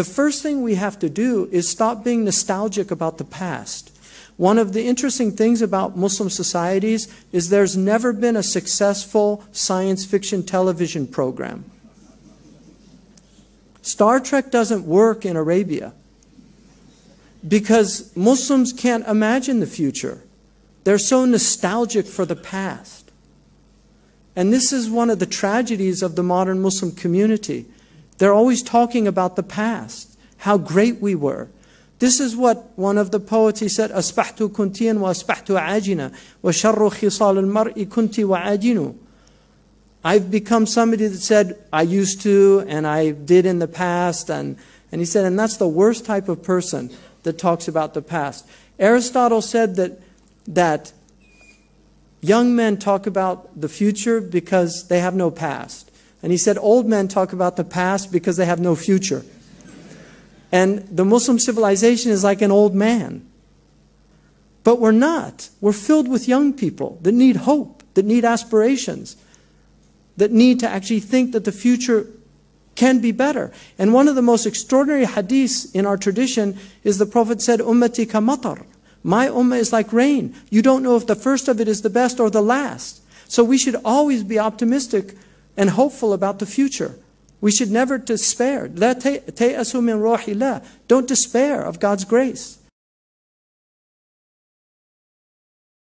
the first thing we have to do is stop being nostalgic about the past. One of the interesting things about Muslim societies is there's never been a successful science fiction television program. Star Trek doesn't work in Arabia because Muslims can't imagine the future. They're so nostalgic for the past. And this is one of the tragedies of the modern Muslim community. They're always talking about the past, how great we were. This is what one of the poets he said, أَصْبَحْتُ كُنْتِيًا وَأَصْبَحْتُ عَاجِنًا mari kunti wa كُنْتِ وَعَاجِنُ I've become somebody that said, I used to, and I did in the past, and, and he said, and that's the worst type of person that talks about the past. Aristotle said that, that young men talk about the future because they have no past. And he said, Old men talk about the past because they have no future. And the Muslim civilization is like an old man. But we're not. We're filled with young people that need hope, that need aspirations, that need to actually think that the future can be better. And one of the most extraordinary hadiths in our tradition is the Prophet said, Ummati kamatar. My ummah is like rain. You don't know if the first of it is the best or the last. So we should always be optimistic and hopeful about the future. We should never despair. Don't despair of God's grace.